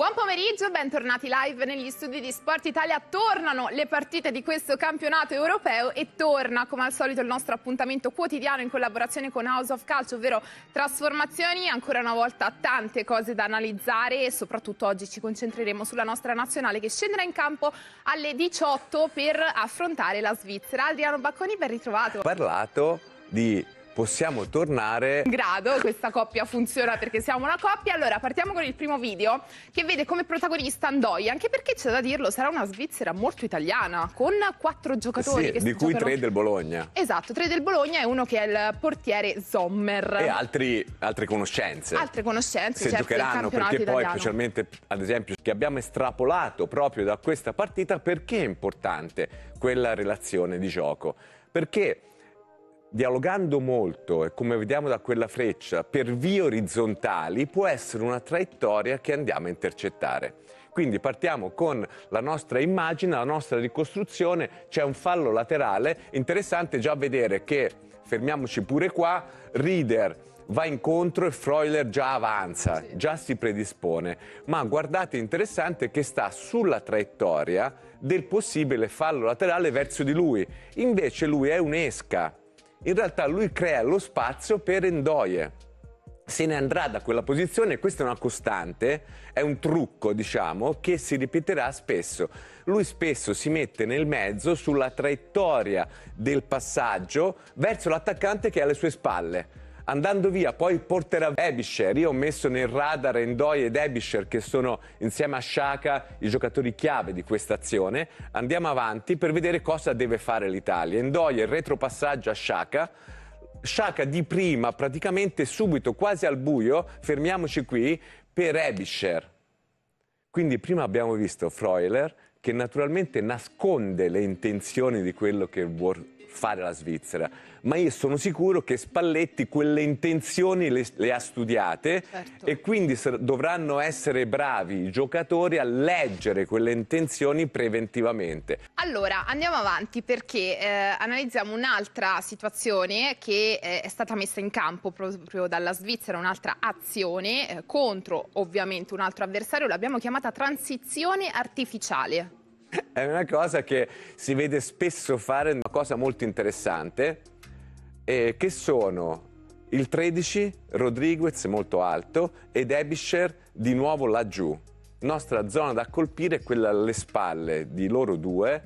Buon pomeriggio, bentornati live negli studi di Sport Italia. Tornano le partite di questo campionato europeo e torna come al solito il nostro appuntamento quotidiano in collaborazione con House of Calcio, ovvero trasformazioni, ancora una volta tante cose da analizzare e soprattutto oggi ci concentreremo sulla nostra nazionale che scenderà in campo alle 18 per affrontare la Svizzera. Adriano Bacconi, ben ritrovato. Ho parlato di possiamo tornare... In grado, questa coppia funziona perché siamo una coppia. Allora, partiamo con il primo video che vede come protagonista Andoi, anche perché c'è da dirlo, sarà una Svizzera molto italiana, con quattro giocatori sì, che di cui giocano... tre del Bologna. Esatto, tre del Bologna e uno che è il portiere Sommer. E altri, altre conoscenze. Altre conoscenze, Se certo, giocheranno, perché italiano. poi specialmente, ad esempio, che abbiamo estrapolato proprio da questa partita, perché è importante quella relazione di gioco? Perché dialogando molto e come vediamo da quella freccia, per vie orizzontali può essere una traiettoria che andiamo a intercettare. Quindi partiamo con la nostra immagine, la nostra ricostruzione, c'è un fallo laterale, interessante già vedere che, fermiamoci pure qua, Reader va incontro e Freuler già avanza, sì. già si predispone, ma guardate interessante che sta sulla traiettoria del possibile fallo laterale verso di lui, invece lui è un'esca, in realtà lui crea lo spazio per Endoie. Se ne andrà da quella posizione, questa è una costante, è un trucco, diciamo, che si ripeterà spesso. Lui spesso si mette nel mezzo sulla traiettoria del passaggio verso l'attaccante che è alle sue spalle andando via poi porterà Ebischer. Io ho messo nel radar Endoi ed Ebischer che sono insieme a Sciaca i giocatori chiave di questa azione. Andiamo avanti per vedere cosa deve fare l'Italia. Endoi è il retropassaggio a Sciaca. Sciaca di prima, praticamente subito, quasi al buio, fermiamoci qui, per Ebischer. Quindi prima abbiamo visto Freuler che naturalmente nasconde le intenzioni di quello che vuole fare la Svizzera, ma io sono sicuro che Spalletti quelle intenzioni le, le ha studiate certo. e quindi dovranno essere bravi i giocatori a leggere quelle intenzioni preventivamente. Allora, andiamo avanti perché eh, analizziamo un'altra situazione che eh, è stata messa in campo proprio dalla Svizzera, un'altra azione eh, contro ovviamente un altro avversario, l'abbiamo chiamata transizione artificiale. è una cosa che si vede spesso fare, una cosa molto interessante, eh, che sono il 13, Rodriguez molto alto, e Ebischer di nuovo laggiù. Nostra zona da colpire è quella alle spalle di loro due,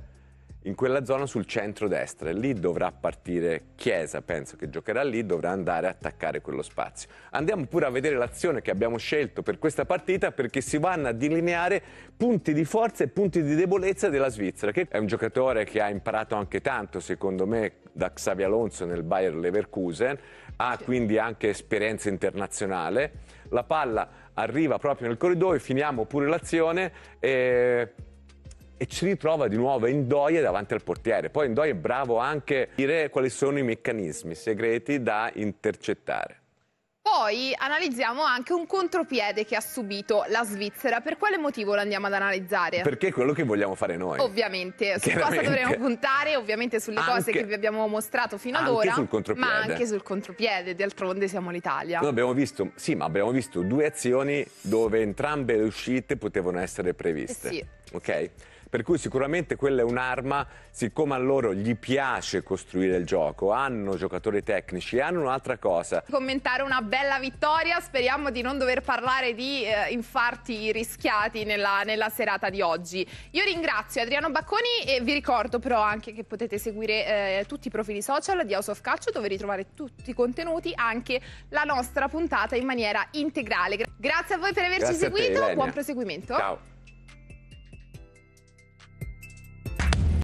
in quella zona sul centro-destra. Lì dovrà partire Chiesa, penso che giocherà lì, dovrà andare a attaccare quello spazio. Andiamo pure a vedere l'azione che abbiamo scelto per questa partita perché si vanno a delineare punti di forza e punti di debolezza della Svizzera, che è un giocatore che ha imparato anche tanto, secondo me, da Xavi Alonso nel Bayer Leverkusen, ha quindi anche esperienza internazionale. La palla arriva proprio nel corridoio, finiamo pure l'azione e e ci ritrova di nuovo Indoie davanti al portiere. Poi Indoie è bravo anche a dire quali sono i meccanismi segreti da intercettare. Poi analizziamo anche un contropiede che ha subito la Svizzera. Per quale motivo lo andiamo ad analizzare? Perché è quello che vogliamo fare noi. Ovviamente, su cosa dovremmo puntare, ovviamente sulle anche, cose che vi abbiamo mostrato fino ad ora, sul ma anche sul contropiede, d'altronde siamo l'Italia. Noi abbiamo visto, sì, ma abbiamo visto due azioni dove entrambe le uscite potevano essere previste. Eh sì. Ok? per cui sicuramente quella è un'arma, siccome a loro gli piace costruire il gioco, hanno giocatori tecnici, hanno un'altra cosa. Commentare una bella vittoria, speriamo di non dover parlare di eh, infarti rischiati nella, nella serata di oggi. Io ringrazio Adriano Bacconi e vi ricordo però anche che potete seguire eh, tutti i profili social di House of Calcio dove ritrovare tutti i contenuti, anche la nostra puntata in maniera integrale. Grazie a voi per averci Grazie seguito, te, buon proseguimento. Ciao.